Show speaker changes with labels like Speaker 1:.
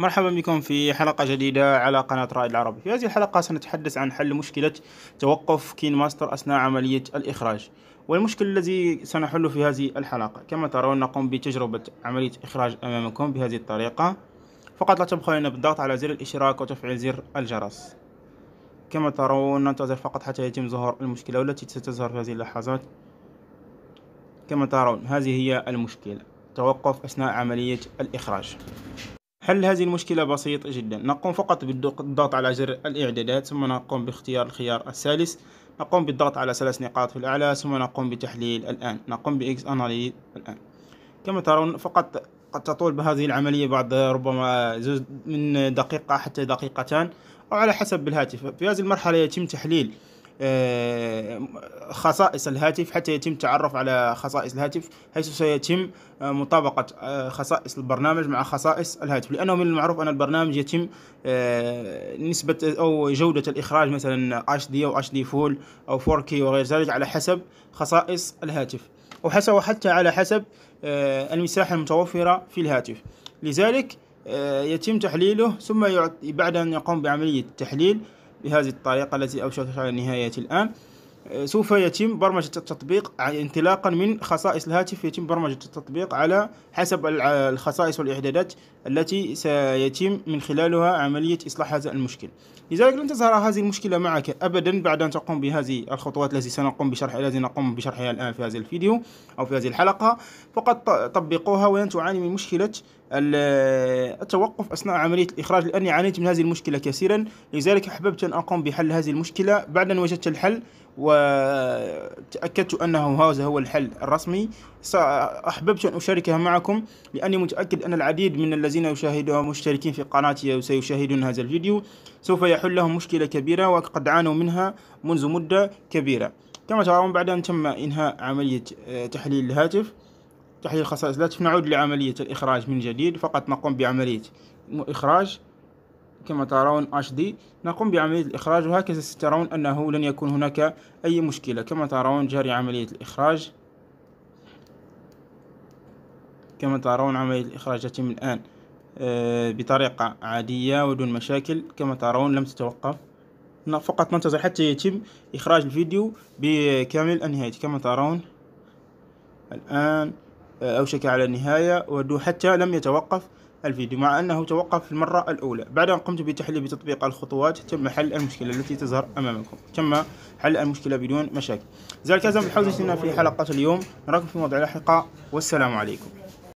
Speaker 1: مرحبا بكم في حلقة جديدة على قناة رائد العربي في هذه الحلقة سنتحدث عن حل مشكلة توقف كين ماستر أثناء عملية الإخراج والمشكل الذي سنحله في هذه الحلقة كما ترون نقوم بتجربة عملية إخراج أمامكم بهذه الطريقة فقط لا تبخل لنا بالضغط على زر الإشراك وتفعيل زر الجرس كما ترون ننتظر فقط حتى يتم ظهور المشكلة والتي ستظهر في هذه اللحظات كما ترون هذه هي المشكلة توقف أثناء عملية الإخراج حل هذه المشكلة بسيط جدا نقوم فقط بالضغط على زر الإعدادات ثم نقوم باختيار الخيار الثالث نقوم بالضغط على ثلاث نقاط في الأعلى ثم نقوم بتحليل الآن نقوم بإكس أناليز الآن كما ترون فقط قد تطول بهذه العملية بعد ربما زوج من دقيقة حتى دقيقتان أو على حسب الهاتف في هذه المرحلة يتم تحليل آه، خصائص الهاتف حتى يتم التعرف على خصائص الهاتف حيث سيتم آه، مطابقة آه، خصائص البرنامج مع خصائص الهاتف لأنه من المعروف أن البرنامج يتم نسبة أو جودة الإخراج مثلا HD أو HD Full أو 4K وغير ذلك على حسب خصائص الهاتف وحسب وحتى على حسب المساحة المتوفرة في الهاتف لذلك يتم تحليله ثم بعد أن يقوم بعملية التحليل بهذه الطريقة التي أوشكت على نهاية الآن أه، سوف يتم برمجة التطبيق انطلاقا من خصائص الهاتف يتم برمجة التطبيق على حسب الخصائص والإعدادات التي سيتم من خلالها عملية إصلاح هذا المشكل لذلك لن تظهر هذه المشكلة معك أبدا بعد أن تقوم بهذه الخطوات التي سنقوم بشرح التي نقوم بشرحها الآن في هذا الفيديو أو في هذه الحلقة فقط طبقوها ولن تعاني من مشكلة التوقف أثناء عملية الإخراج لأني عانيت من هذه المشكلة كثيرا لذلك أحببت أن أقوم بحل هذه المشكلة بعد أن وجدت الحل وتأكدت أنه هذا هو الحل الرسمي أحببت أن أشاركها معكم لأني متأكد أن العديد من الذين يشاهدون مشتركين في قناتي وسيشاهدون هذا الفيديو سوف يحل لهم مشكلة كبيرة وقد عانوا منها منذ مدة كبيرة كما ترون بعد أن تم إنهاء عملية آه، تحليل الهاتف تحليل الخصائص لا نعود لعملية الإخراج من جديد فقط نقوم بعملية إخراج كما ترون HD نقوم بعملية الإخراج وهكذا سترون أنه لن يكون هناك أي مشكلة كما ترون جاري عملية الإخراج كما ترون عملية الإخراج تتم الآن آه، بطريقة عادية ودون مشاكل كما ترون لم تتوقف فقط ننتظر حتى يتم إخراج الفيديو بكامل النهاية كما ترون الآن أوشك على النهاية ودو حتى لم يتوقف الفيديو مع أنه توقف في المرة الأولى بعد أن قمت بتحليل بتطبيق الخطوات تم حل المشكلة التي تظهر أمامكم تم حل المشكلة بدون مشاكل ذلك كان بحوزتنا في حلقة اليوم نراكم في موضوع لاحقة والسلام عليكم